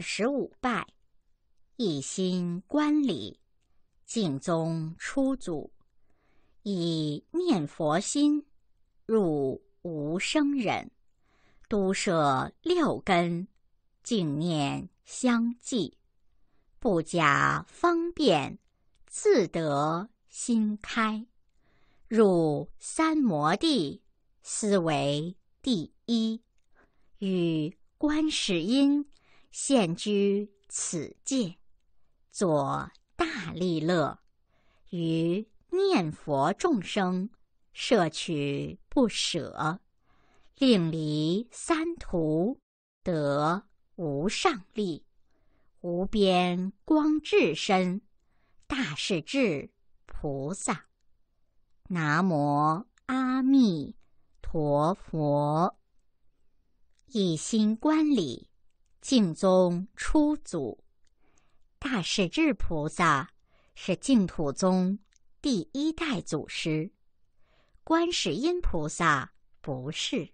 十五拜，一心观礼，敬宗出祖，以念佛心入无生忍，都摄六根，净念相继，不假方便，自得心开。入三摩地，思维第一。与观世音。现居此界，作大利乐，于念佛众生摄取不舍，令离三途，得无上力，无边光智身，大势至菩萨，南无阿弥陀佛，一心观礼。净宗初祖大势至菩萨是净土宗第一代祖师，观世音菩萨不是。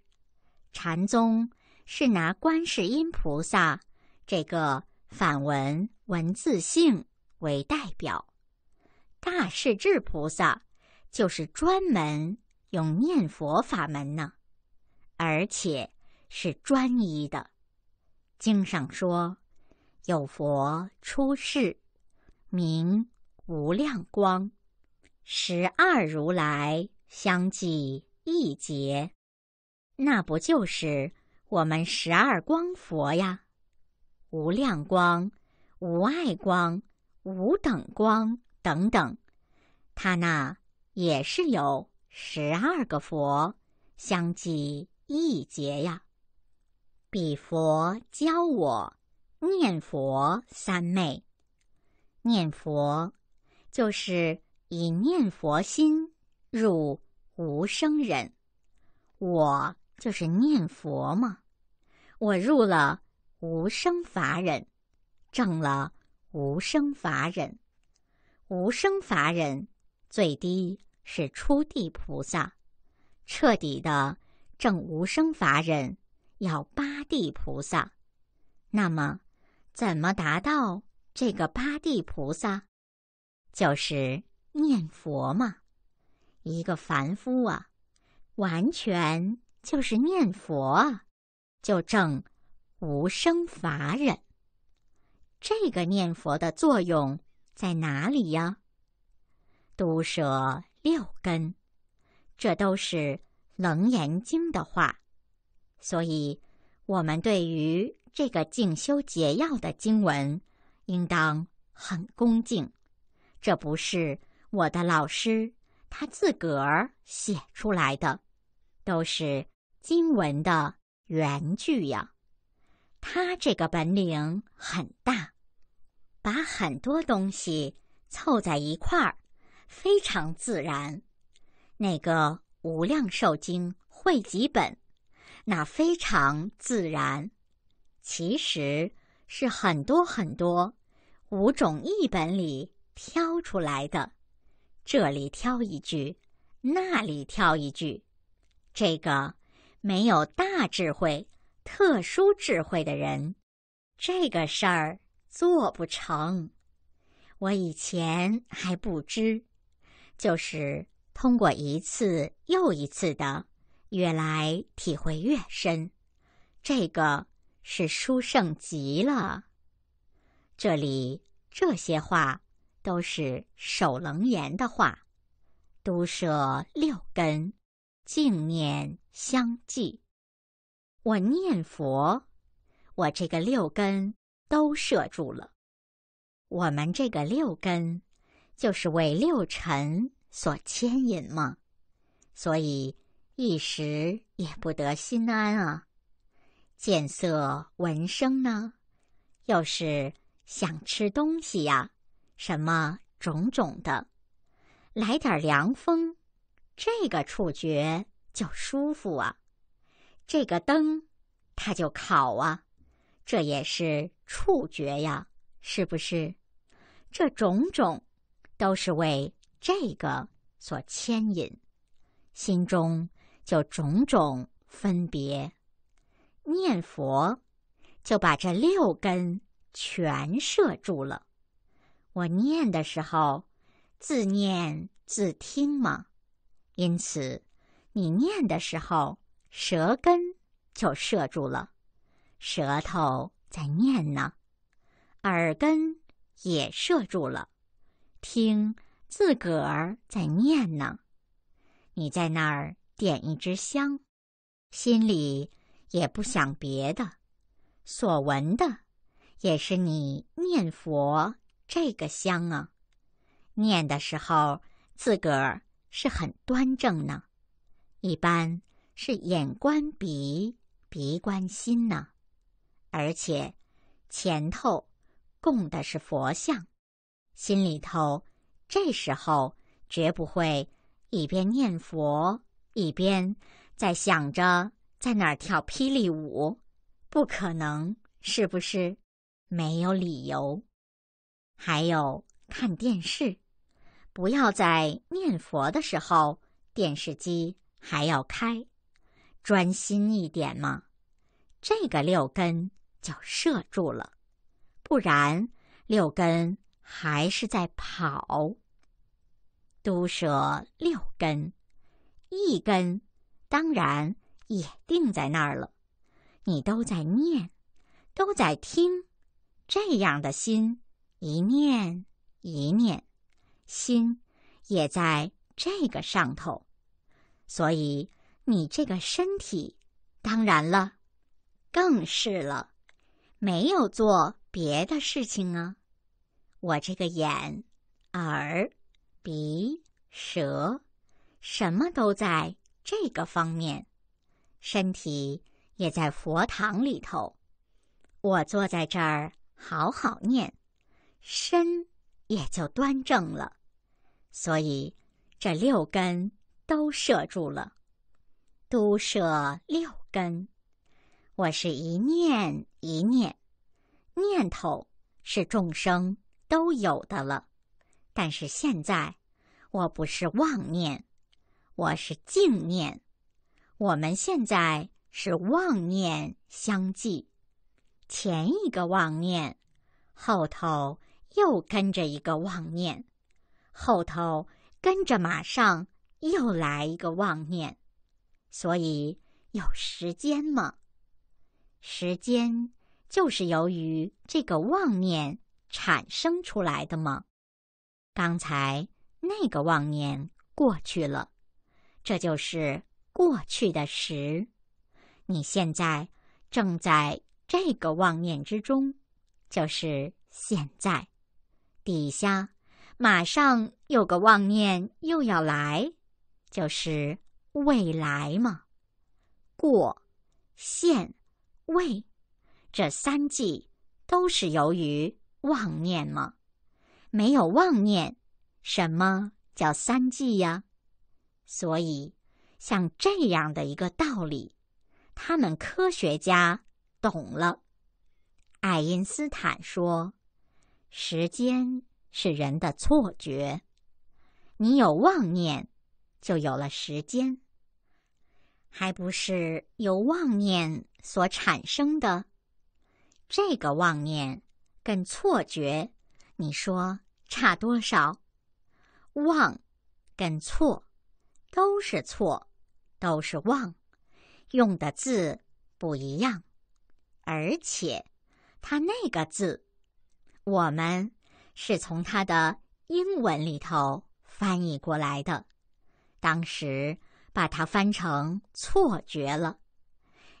禅宗是拿观世音菩萨这个梵文文字性为代表，大势至菩萨就是专门用念佛法门呢，而且是专一的。经上说，有佛出世，名无量光，十二如来相继一劫，那不就是我们十二光佛呀？无量光、无碍光、无等光等等，他那也是有十二个佛相继一劫呀。比佛教我念佛三昧，念佛就是以念佛心入无生忍。我就是念佛嘛，我入了无生法忍，证了无生法忍。无生法忍最低是初地菩萨，彻底的证无生法忍。要八地菩萨，那么怎么达到这个八地菩萨？就是念佛嘛。一个凡夫啊，完全就是念佛，就证无生法忍。这个念佛的作用在哪里呀？毒舌六根，这都是《楞严经》的话。所以，我们对于这个静修解要的经文，应当很恭敬。这不是我的老师他自个儿写出来的，都是经文的原句呀。他这个本领很大，把很多东西凑在一块儿，非常自然。那个《无量寿经》汇集本。那非常自然，其实是很多很多五种译本里挑出来的，这里挑一句，那里挑一句。这个没有大智慧、特殊智慧的人，这个事儿做不成。我以前还不知，就是通过一次又一次的。越来体会越深，这个是殊胜极了。这里这些话都是守楞严的话，都设六根，净念相继。我念佛，我这个六根都摄住了。我们这个六根就是为六尘所牵引嘛，所以。一时也不得心安啊！见色闻声呢，又是想吃东西呀，什么种种的，来点凉风，这个触觉就舒服啊。这个灯，它就烤啊，这也是触觉呀，是不是？这种种，都是为这个所牵引，心中。就种种分别念佛，就把这六根全摄住了。我念的时候，自念自听嘛，因此你念的时候，舌根就摄住了，舌头在念呢；耳根也摄住了，听自个儿在念呢。你在那儿。点一支香，心里也不想别的，所闻的也是你念佛这个香啊。念的时候，自个儿是很端正呢，一般是眼观鼻，鼻观心呢。而且前头供的是佛像，心里头这时候绝不会一边念佛。一边在想着在哪儿跳霹雳舞，不可能，是不是？没有理由。还有看电视，不要在念佛的时候电视机还要开，专心一点嘛。这个六根就摄住了，不然六根还是在跑。都蛇六根。一根，当然也定在那儿了。你都在念，都在听，这样的心一念一念，心也在这个上头。所以你这个身体，当然了，更是了，没有做别的事情啊。我这个眼、耳、鼻、舌。什么都在这个方面，身体也在佛堂里头。我坐在这儿好好念，身也就端正了。所以这六根都摄住了，都摄六根。我是一念一念，念头是众生都有的了。但是现在我不是妄念。我是净念，我们现在是妄念相继，前一个妄念，后头又跟着一个妄念，后头跟着马上又来一个妄念，所以有时间吗？时间就是由于这个妄念产生出来的吗？刚才那个妄念过去了。这就是过去的时，你现在正在这个妄念之中，就是现在。底下马上有个妄念又要来，就是未来嘛。过、现、未，这三季都是由于妄念嘛。没有妄念，什么叫三季呀？所以，像这样的一个道理，他们科学家懂了。爱因斯坦说：“时间是人的错觉，你有妄念，就有了时间，还不是由妄念所产生的？这个妄念跟错觉，你说差多少？妄跟错。”都是错，都是忘，用的字不一样，而且他那个字，我们是从他的英文里头翻译过来的，当时把它翻成错觉了。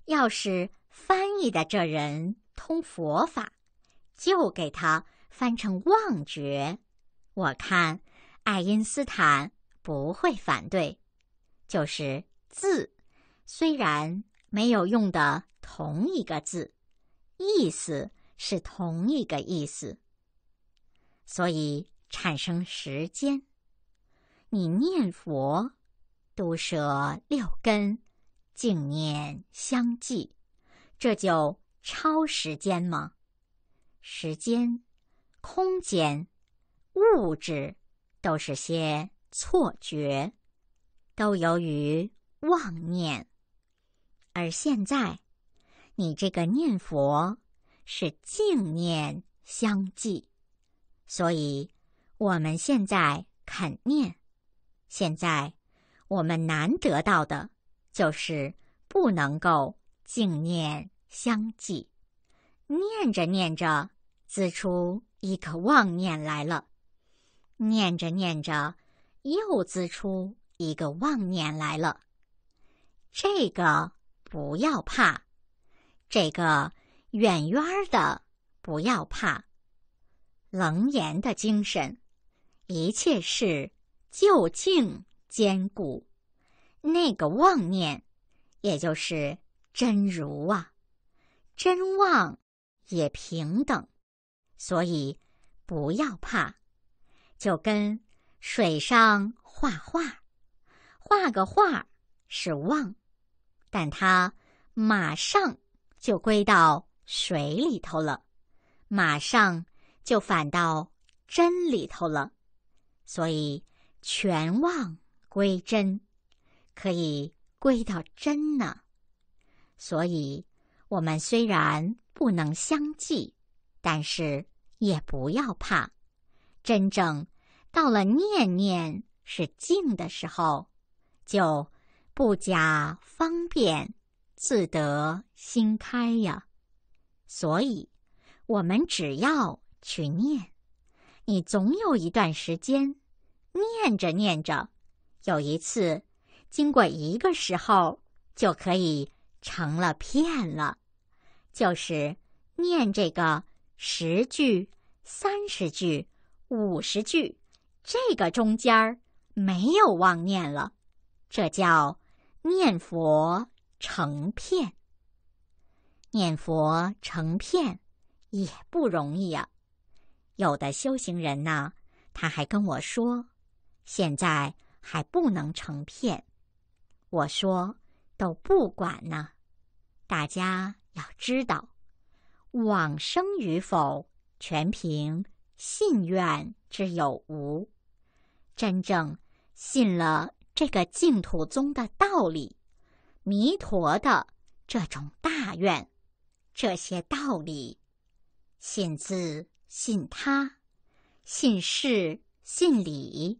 要是翻译的这人通佛法，就给他翻成妄觉。我看爱因斯坦。不会反对，就是字虽然没有用的同一个字，意思是同一个意思，所以产生时间。你念佛，都舌六根，净念相继，这就超时间吗？时间、空间、物质都是些。错觉，都由于妄念。而现在，你这个念佛，是净念相继。所以，我们现在肯念。现在，我们难得到的，就是不能够净念相继。念着念着，滋出一个妄念来了。念着念着。又滋出一个妄念来了，这个不要怕，这个远远的不要怕。楞严的精神，一切事究竟坚固。那个妄念，也就是真如啊，真妄也平等，所以不要怕，就跟。水上画画，画个画是望，但他马上就归到水里头了，马上就返到真里头了，所以全忘归真，可以归到真呢。所以我们虽然不能相继，但是也不要怕，真正。到了念念是静的时候，就不加方便，自得心开呀。所以，我们只要去念，你总有一段时间，念着念着，有一次经过一个时候，就可以成了片了。就是念这个十句、三十句、五十句。这个中间儿没有妄念了，这叫念佛成片。念佛成片也不容易呀。有的修行人呢，他还跟我说：“现在还不能成片。”我说：“都不管呢。”大家要知道，往生与否，全凭信愿之有无。真正信了这个净土宗的道理，弥陀的这种大愿，这些道理，信自信他，信事信理，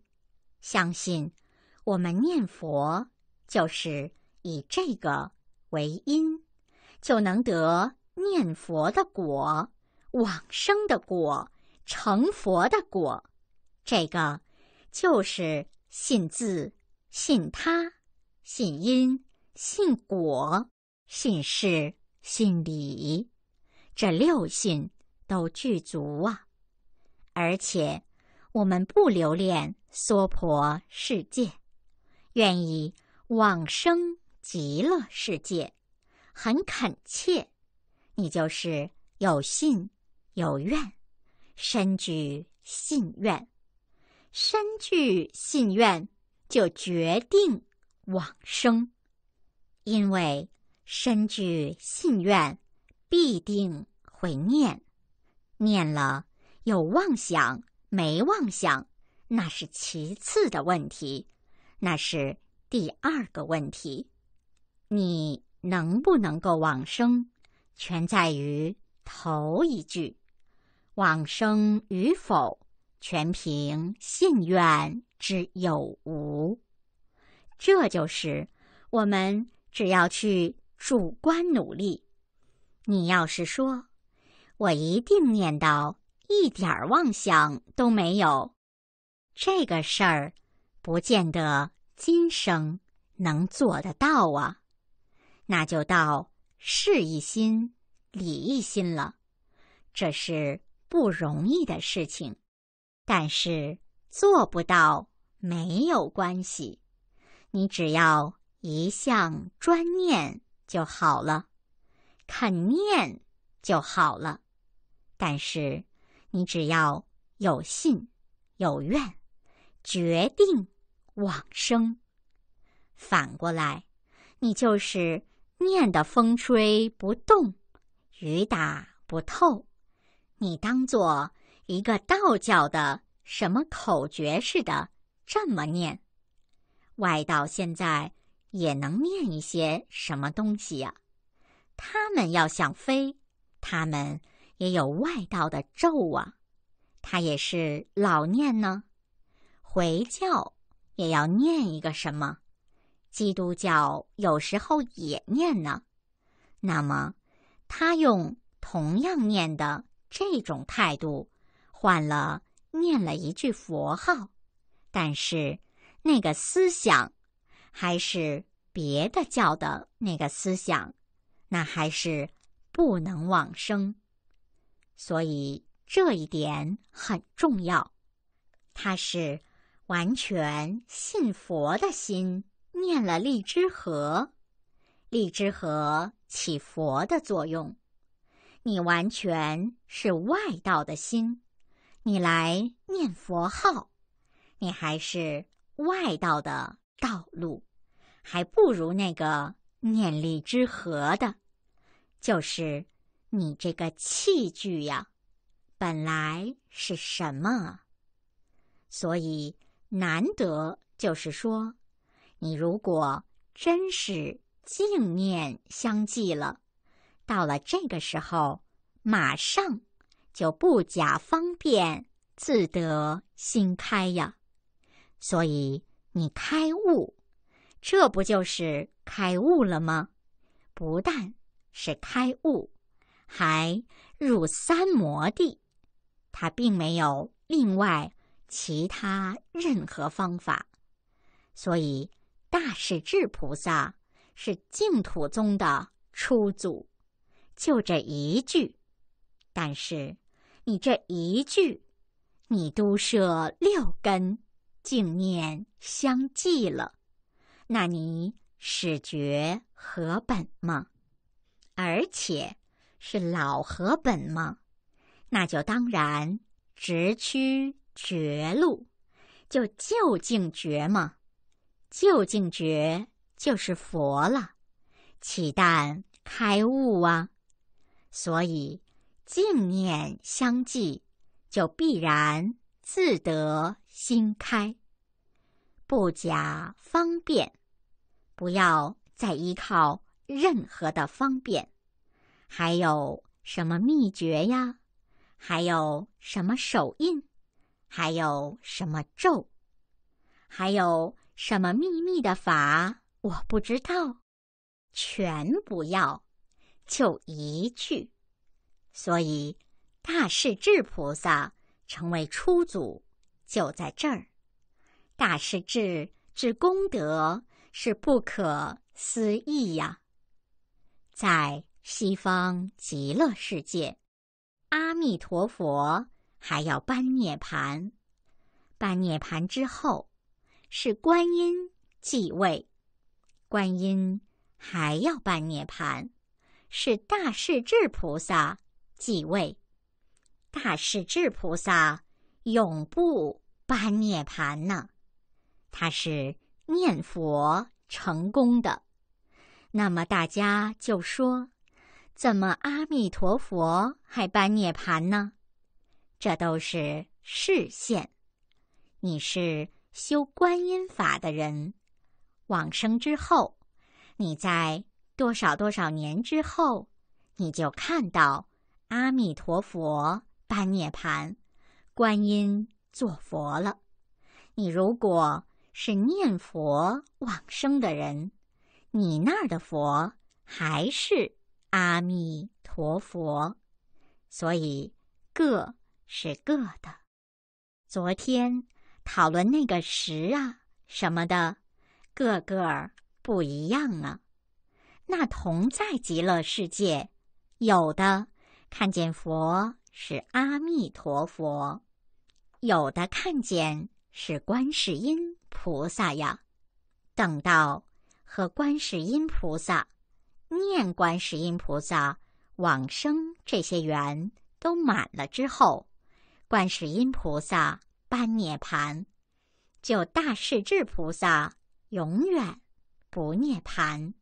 相信我们念佛就是以这个为因，就能得念佛的果、往生的果、成佛的果，这个。就是信自、信他、信因、信果、信事、信理，这六信都具足啊！而且我们不留恋娑婆世界，愿意往生极乐世界，很恳切。你就是有信有愿，深具信愿。深具信愿，就决定往生。因为深具信愿，必定会念。念了有妄想，没妄想，那是其次的问题，那是第二个问题。你能不能够往生，全在于头一句：往生与否。全凭信愿之有无，这就是我们只要去主观努力。你要是说，我一定念到一点妄想都没有，这个事儿不见得今生能做得到啊。那就到事一心、理一心了，这是不容易的事情。但是做不到没有关系，你只要一向专念就好了，肯念就好了。但是你只要有信有愿，决定往生。反过来，你就是念的风吹不动，雨打不透，你当做。一个道教的什么口诀似的，这么念；外道现在也能念一些什么东西呀？他们要想飞，他们也有外道的咒啊。他也是老念呢。回教也要念一个什么？基督教有时候也念呢。那么，他用同样念的这种态度。换了念了一句佛号，但是那个思想还是别的教的那个思想，那还是不能往生。所以这一点很重要，他是完全信佛的心念了《荔枝合》，《荔枝合》起佛的作用。你完全是外道的心。你来念佛号，你还是外道的道路，还不如那个念力之和的，就是你这个器具呀，本来是什么？所以难得就是说，你如果真是净念相继了，到了这个时候，马上。就不假方便，自得心开呀。所以你开悟，这不就是开悟了吗？不但是开悟，还入三摩地。他并没有另外其他任何方法。所以大势至菩萨是净土宗的初祖，就这一句。但是。你这一句，你都设六根净念相继了，那你始觉何本吗？而且是老何本吗？那就当然直趋绝路，就究竟觉嘛，究竟觉就是佛了，岂但开悟啊？所以。净念相继，就必然自得心开。不假方便，不要再依靠任何的方便。还有什么秘诀呀？还有什么手印？还有什么咒？还有什么秘密的法？我不知道，全不要，就一句。所以，大势至菩萨成为初祖，就在这儿。大势至之功德是不可思议呀！在西方极乐世界，阿弥陀佛还要般涅盘，般涅盘之后是观音继位，观音还要般涅盘，是大势至菩萨。继位，大势至菩萨永不般涅槃呢？他是念佛成功的。那么大家就说，怎么阿弥陀佛还般涅槃呢？这都是视线。你是修观音法的人，往生之后，你在多少多少年之后，你就看到。阿弥陀佛，般涅盘，观音做佛了。你如果是念佛往生的人，你那儿的佛还是阿弥陀佛。所以各是各的。昨天讨论那个十啊什么的，个个儿不一样啊。那同在极乐世界，有的。看见佛是阿弥陀佛，有的看见是观世音菩萨呀。等到和观世音菩萨念观世音菩萨往生这些缘都满了之后，观世音菩萨般涅盘，就大势至菩萨永远不涅盘。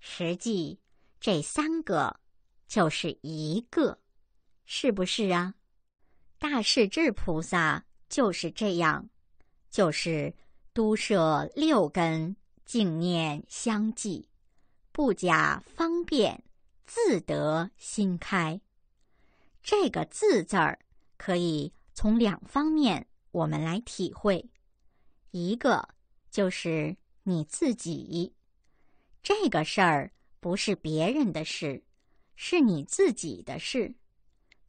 实际这三个。就是一个，是不是啊？大势至菩萨就是这样，就是都设六根，净念相继，不假方便，自得心开。这个“自”字儿，可以从两方面我们来体会：一个就是你自己，这个事儿不是别人的事。是你自己的事，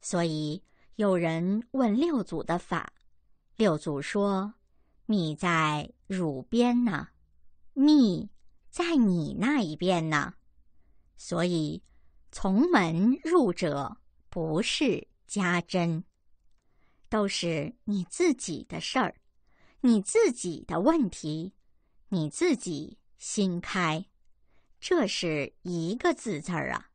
所以有人问六祖的法，六祖说：“你在汝边呢，密在你那一边呢。”所以从门入者不是家珍，都是你自己的事儿，你自己的问题，你自己心开，这是一个字字儿啊。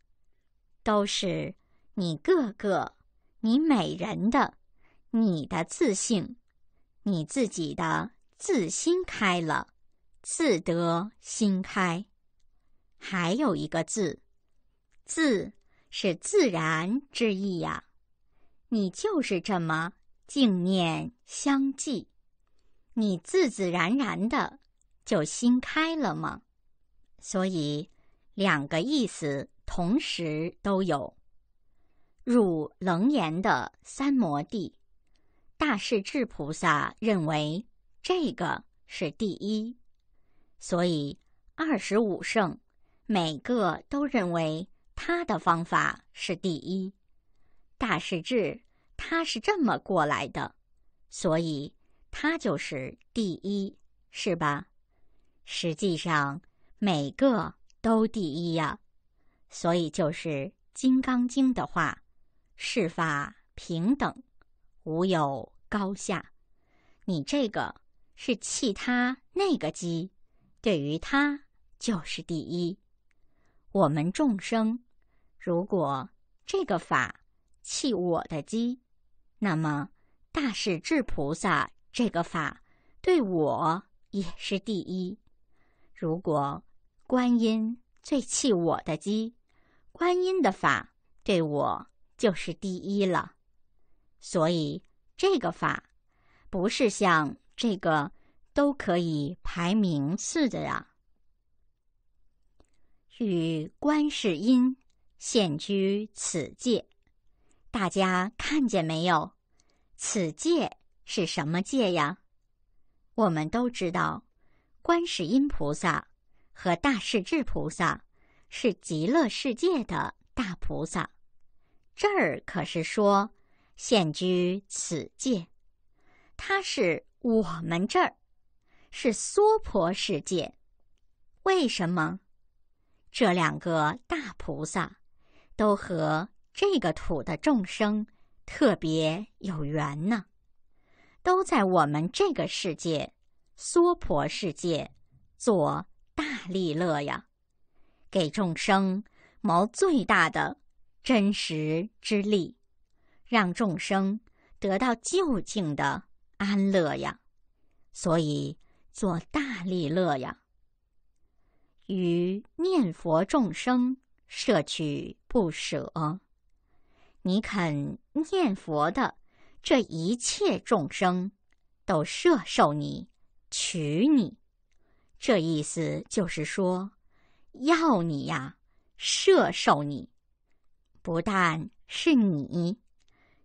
都是你个个、你每人的、你的自信，你自己的自心开了，自得心开。还有一个字，“自”是自然之意呀。你就是这么净念相继，你自自然然的就心开了吗？所以，两个意思。同时都有，入楞严的三摩地，大势至菩萨认为这个是第一，所以二十五圣每个都认为他的方法是第一。大势至他是这么过来的，所以他就是第一，是吧？实际上每个都第一呀。所以就是《金刚经》的话，事法平等，无有高下。你这个是弃他那个机，对于他就是第一。我们众生如果这个法弃我的机，那么大势至菩萨这个法对我也是第一。如果观音最弃我的机。观音的法对我就是第一了，所以这个法不是像这个都可以排名次的啊。与观世音现居此界，大家看见没有？此界是什么界呀？我们都知道，观世音菩萨和大势至菩萨。是极乐世界的大菩萨，这儿可是说现居此界。他是我们这儿，是娑婆世界。为什么这两个大菩萨都和这个土的众生特别有缘呢？都在我们这个世界，娑婆世界做大利乐呀。给众生谋最大的真实之力，让众生得到究竟的安乐呀。所以做大利乐呀，与念佛众生摄取不舍。你肯念佛的，这一切众生都摄受你、取你。这意思就是说。要你呀，射受你，不但是你，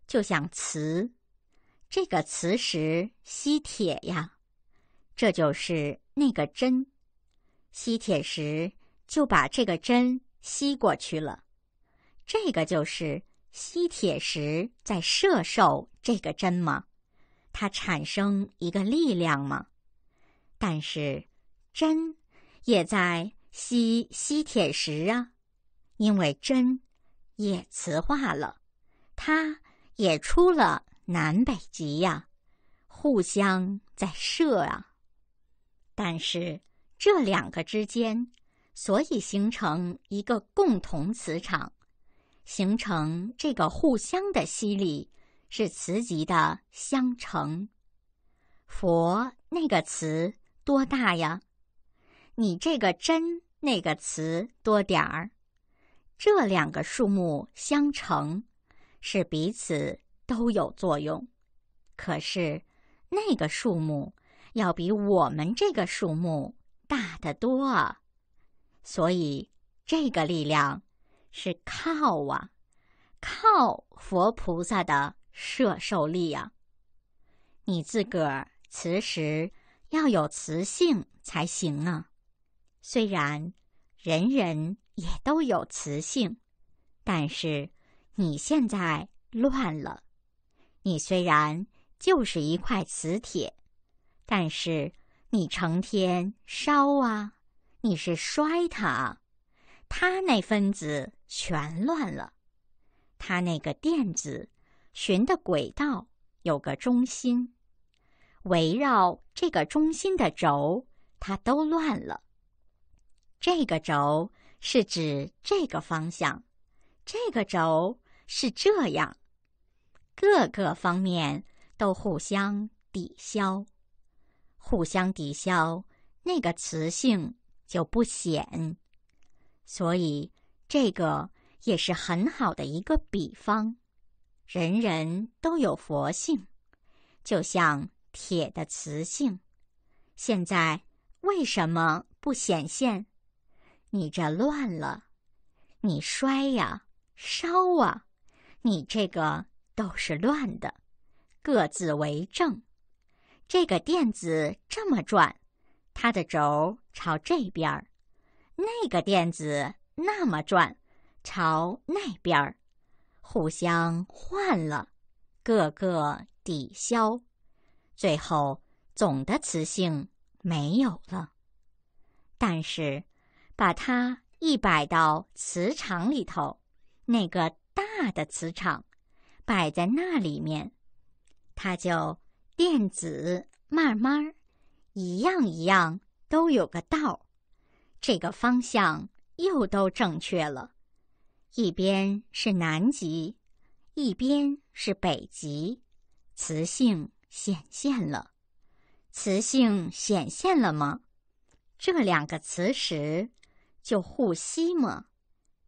就像磁，这个磁石吸铁呀，这就是那个针，吸铁石就把这个针吸过去了，这个就是吸铁石在射受这个针吗？它产生一个力量吗？但是针也在。吸吸铁石啊，因为针也磁化了，它也出了南北极呀，互相在射啊。但是这两个之间，所以形成一个共同磁场，形成这个互相的吸力，是磁极的相乘。佛那个磁多大呀？你这个真”那个词多点儿，这两个数目相乘，是彼此都有作用。可是那个数目要比我们这个数目大得多，所以这个力量是靠啊，靠佛菩萨的摄受力啊。你自个儿磁石要有磁性才行啊。虽然人人也都有磁性，但是你现在乱了。你虽然就是一块磁铁，但是你成天烧啊，你是摔它，它那分子全乱了，它那个电子寻的轨道有个中心，围绕这个中心的轴，它都乱了。这个轴是指这个方向，这个轴是这样，各个方面都互相抵消，互相抵消，那个磁性就不显。所以，这个也是很好的一个比方。人人都有佛性，就像铁的磁性，现在为什么不显现？你这乱了，你摔呀，烧啊，你这个都是乱的，各自为政。这个电子这么转，它的轴朝这边儿；那个电子那么转，朝那边儿，互相换了，个个抵消，最后总的磁性没有了，但是。把它一摆到磁场里头，那个大的磁场摆在那里面，它就电子慢慢儿一样一样都有个道，这个方向又都正确了。一边是南极，一边是北极，磁性显现了。磁性显现了吗？这两个磁石。就护膝嘛，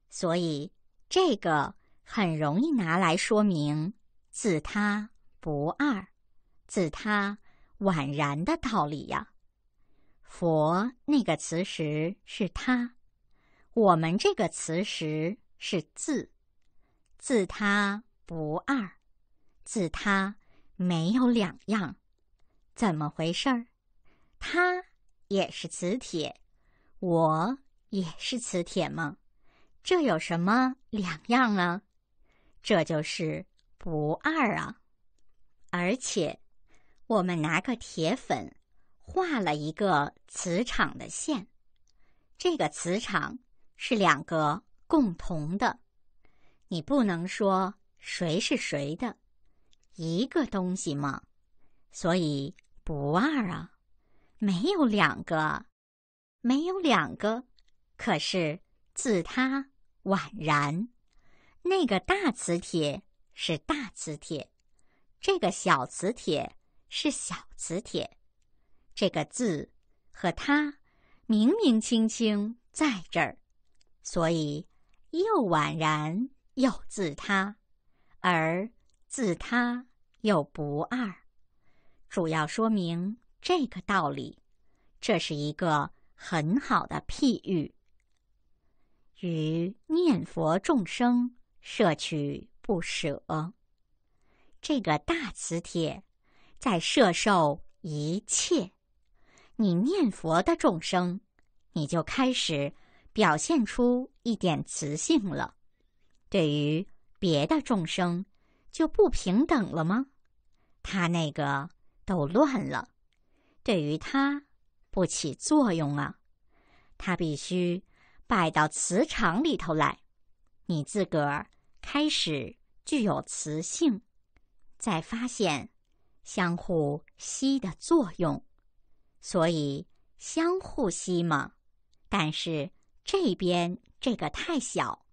所以这个很容易拿来说明“自他不二，自他宛然”的道理呀。佛那个磁石是他，我们这个词石是自，自他不二，自他没有两样，怎么回事儿？他也是磁铁，我。也是磁铁吗？这有什么两样啊？这就是不二啊！而且，我们拿个铁粉画了一个磁场的线，这个磁场是两个共同的，你不能说谁是谁的一个东西吗？所以不二啊，没有两个，没有两个。可是，自他宛然，那个大磁铁是大磁铁，这个小磁铁是小磁铁，这个“字和“他”明明清清在这儿，所以又宛然又自他，而自他又不二，主要说明这个道理。这是一个很好的譬喻。与念佛众生摄取不舍，这个大磁铁在摄受一切你念佛的众生，你就开始表现出一点磁性了。对于别的众生就不平等了吗？他那个都乱了，对于他不起作用啊，他必须。摆到磁场里头来，你自个儿开始具有磁性，再发现相互吸的作用，所以相互吸嘛。但是这边这个太小，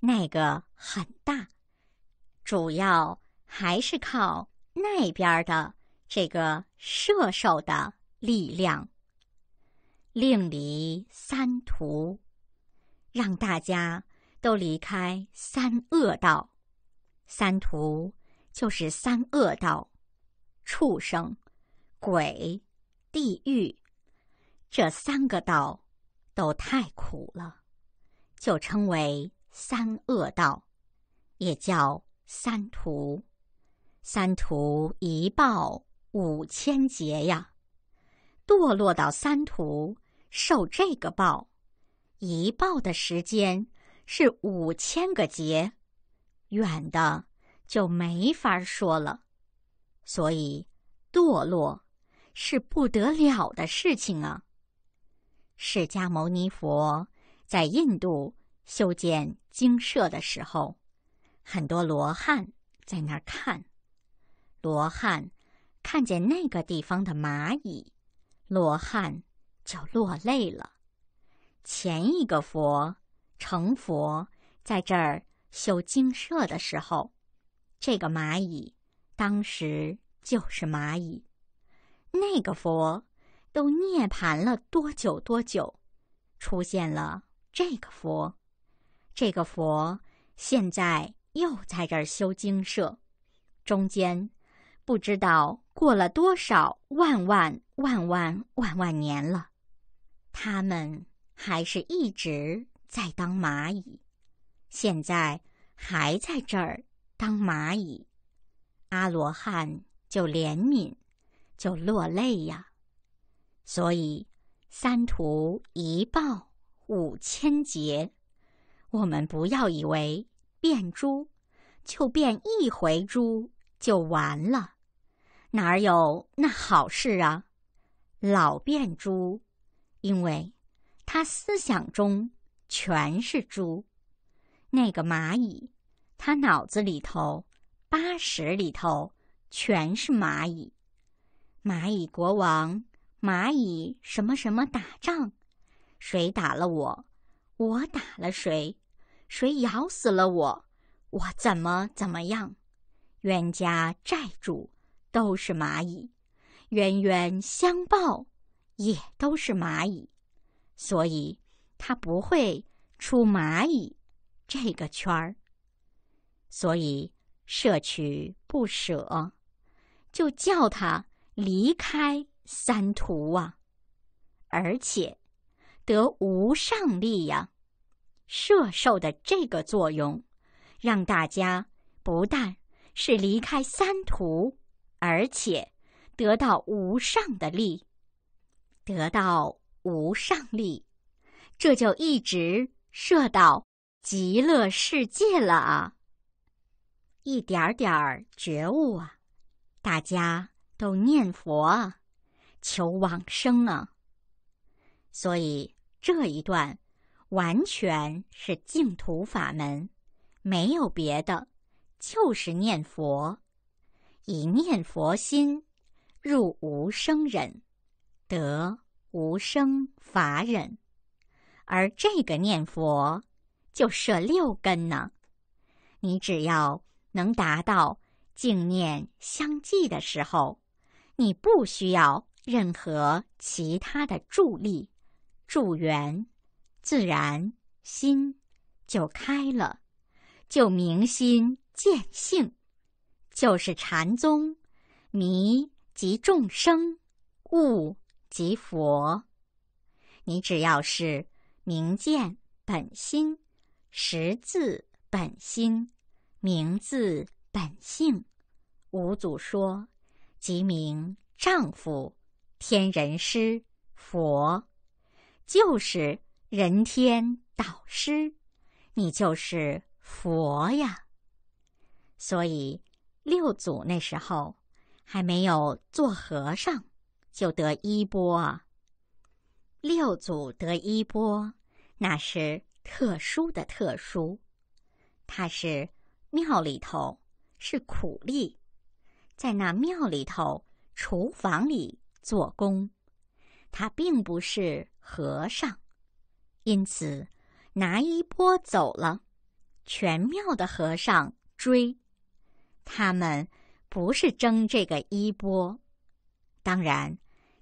那个很大，主要还是靠那边的这个射手的力量。另离三途。让大家都离开三恶道，三途就是三恶道，畜生、鬼、地狱这三个道都太苦了，就称为三恶道，也叫三途。三途一报五千劫呀，堕落到三途受这个报。一报的时间是五千个节，远的就没法说了。所以，堕落是不得了的事情啊。释迦牟尼佛在印度修建精舍的时候，很多罗汉在那儿看。罗汉看见那个地方的蚂蚁，罗汉就落泪了。前一个佛成佛，在这儿修精舍的时候，这个蚂蚁当时就是蚂蚁。那个佛都涅槃了多久多久，出现了这个佛。这个佛现在又在这儿修精舍，中间不知道过了多少万万万万万万年了。他们。还是一直在当蚂蚁，现在还在这儿当蚂蚁，阿罗汉就怜悯，就落泪呀。所以，三途一报五千劫。我们不要以为变猪就变一回猪就完了，哪有那好事啊？老变猪，因为。他思想中全是猪，那个蚂蚁，他脑子里头八十里头全是蚂蚁，蚂蚁国王，蚂蚁什么什么打仗，谁打了我，我打了谁，谁咬死了我，我怎么怎么样，冤家债主都是蚂蚁，冤冤相报也都是蚂蚁。所以，他不会出蚂蚁这个圈儿。所以，摄取不舍，就叫他离开三途啊！而且，得无上力呀！摄受的这个作用，让大家不但是离开三途，而且得到无上的力，得到。无上力，这就一直射到极乐世界了啊！一点点觉悟啊，大家都念佛，啊，求往生啊。所以这一段完全是净土法门，没有别的，就是念佛，以念佛心入无生忍，得。无生法忍，而这个念佛就设六根呢。你只要能达到净念相继的时候，你不需要任何其他的助力、助缘，自然心就开了，就明心见性，就是禅宗迷即众生悟。即佛，你只要是明见本心、识字本心、名字本性，五祖说即名丈夫、天人师、佛，就是人天导师，你就是佛呀。所以六祖那时候还没有做和尚。就得衣钵，六祖得衣钵，那是特殊的特殊。他是庙里头是苦力，在那庙里头厨房里做工，他并不是和尚，因此拿衣钵走了，全庙的和尚追，他们不是争这个衣钵，当然。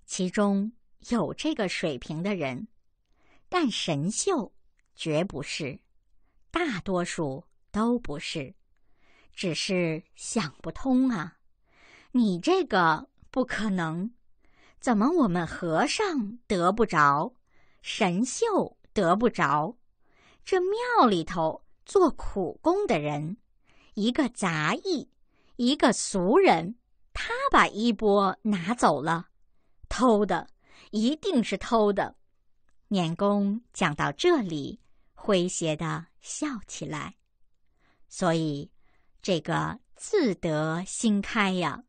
其中有这个水平的人，但神秀绝不是，大多数都不是，只是想不通啊！你这个不可能，怎么我们和尚得不着，神秀得不着？这庙里头做苦工的人，一个杂役，一个俗人，他把衣钵拿走了。偷的一定是偷的，念公讲到这里，诙谐的笑起来。所以，这个自得心开呀，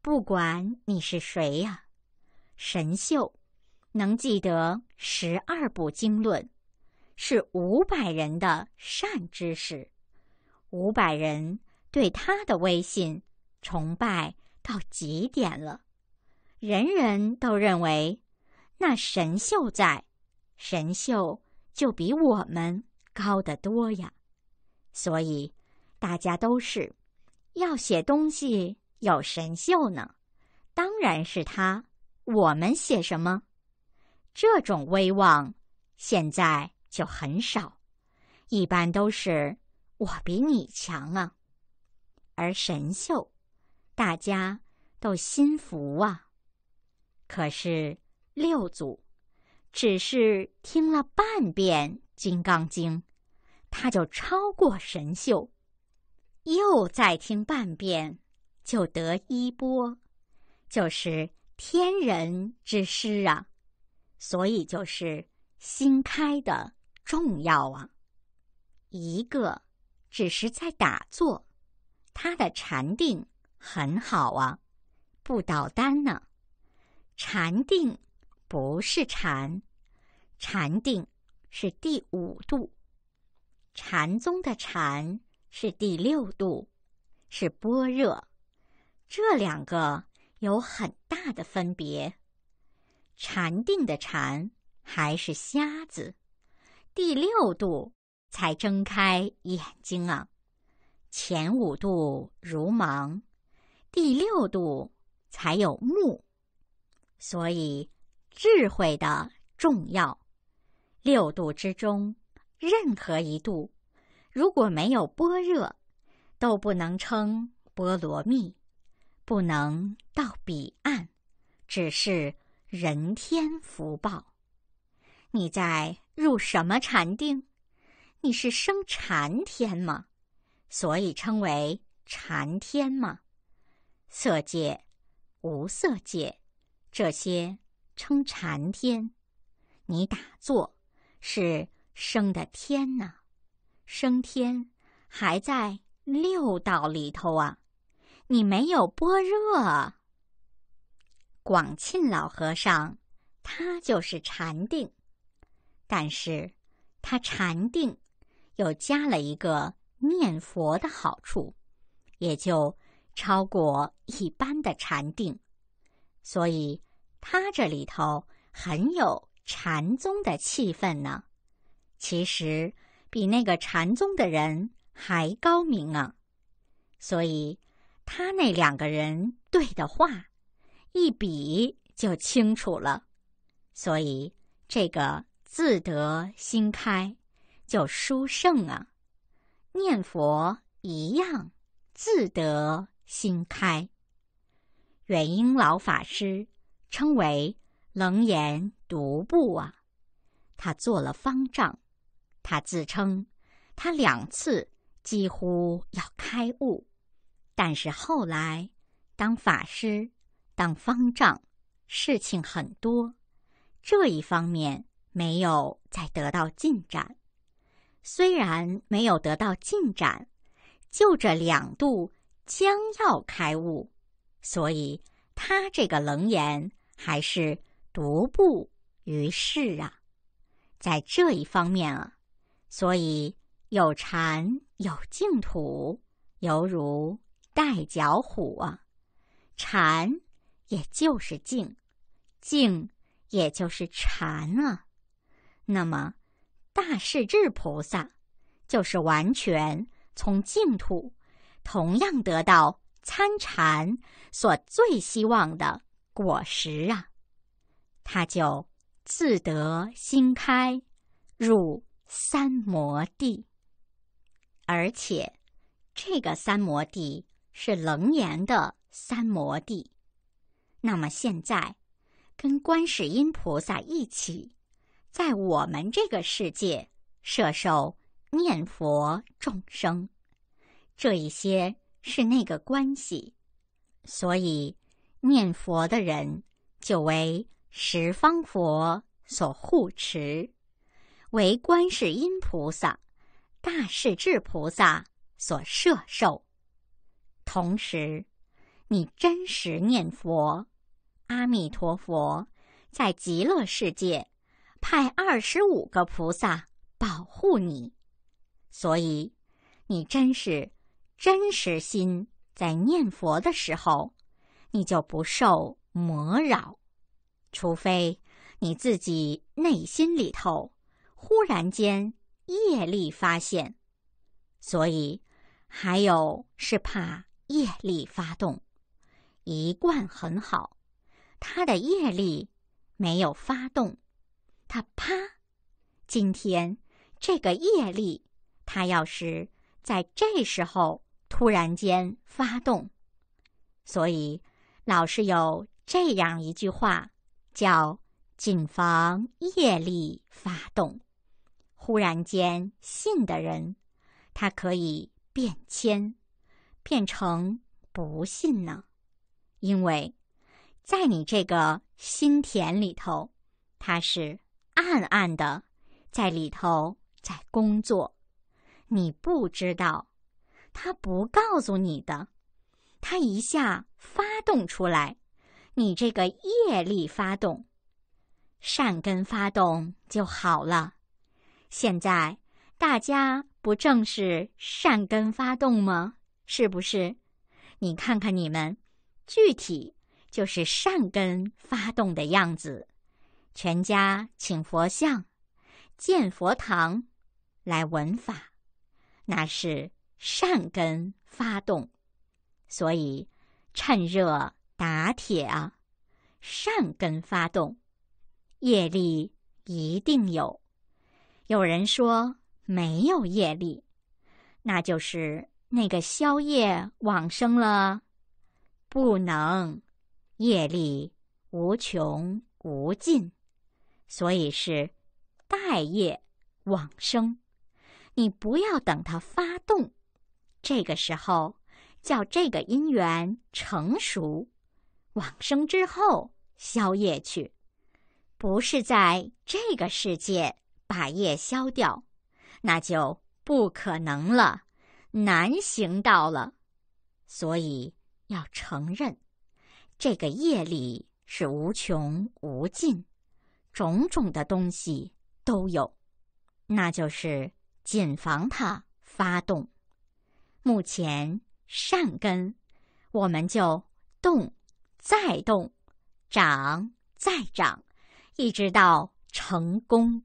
不管你是谁呀，神秀能记得十二部经论，是五百人的善知识，五百人对他的威信崇拜到极点了。人人都认为，那神秀在，神秀就比我们高得多呀。所以，大家都是要写东西有神秀呢，当然是他。我们写什么，这种威望现在就很少，一般都是我比你强啊。而神秀，大家都心服啊。可是六祖，只是听了半遍《金刚经》，他就超过神秀；又再听半遍，就得衣钵，就是天人之师啊。所以就是新开的重要啊。一个只是在打坐，他的禅定很好啊，不捣单呢。禅定不是禅，禅定是第五度，禅宗的禅是第六度，是般若，这两个有很大的分别。禅定的禅还是瞎子，第六度才睁开眼睛啊，前五度如盲，第六度才有目。所以，智慧的重要，六度之中，任何一度如果没有般若，都不能称波罗蜜，不能到彼岸，只是人天福报。你在入什么禅定？你是生禅天吗？所以称为禅天吗？色界、无色界。这些称禅天，你打坐是升的天呢，升天还在六道里头啊，你没有般若。广沁老和尚，他就是禅定，但是他禅定又加了一个念佛的好处，也就超过一般的禅定。所以，他这里头很有禅宗的气氛呢。其实，比那个禅宗的人还高明啊。所以，他那两个人对的话，一比就清楚了。所以，这个自得心开，就殊胜啊。念佛一样，自得心开。元英老法师称为“楞严独步”啊，他做了方丈，他自称他两次几乎要开悟，但是后来当法师、当方丈，事情很多，这一方面没有再得到进展。虽然没有得到进展，就这两度将要开悟。所以他这个冷眼还是独步于世啊，在这一方面啊，所以有禅有净土，犹如带脚虎啊。禅也就是净，净也就是禅啊。那么大势至菩萨就是完全从净土同样得到。参禅所最希望的果实啊，他就自得心开，入三摩地。而且，这个三摩地是楞严的三摩地。那么现在，跟观世音菩萨一起，在我们这个世界摄受念佛众生这一些。是那个关系，所以念佛的人就为十方佛所护持，为观世音菩萨、大势至菩萨所摄受。同时，你真实念佛，阿弥陀佛在极乐世界派二十五个菩萨保护你，所以你真是。真实心在念佛的时候，你就不受魔扰，除非你自己内心里头忽然间业力发现。所以还有是怕业力发动，一贯很好，他的业力没有发动，他啪，今天这个业力，他要是在这时候。突然间发动，所以老师有这样一句话，叫“谨防业力发动”。忽然间信的人，他可以变迁，变成不信呢。因为在你这个心田里头，他是暗暗的在里头在工作，你不知道。他不告诉你的，他一下发动出来，你这个业力发动、善根发动就好了。现在大家不正是善根发动吗？是不是？你看看你们，具体就是善根发动的样子。全家请佛像，建佛堂，来闻法，那是。善根发动，所以趁热打铁啊！善根发动，业力一定有。有人说没有业力，那就是那个消业往生了，不能。业力无穷无尽，所以是待业往生。你不要等它发动。这个时候，叫这个因缘成熟，往生之后消业去，不是在这个世界把业消掉，那就不可能了，难行道了，所以要承认这个业力是无穷无尽，种种的东西都有，那就是谨防它发动。目前善根，我们就动，再动，长，再长，一直到成功。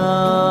Oh.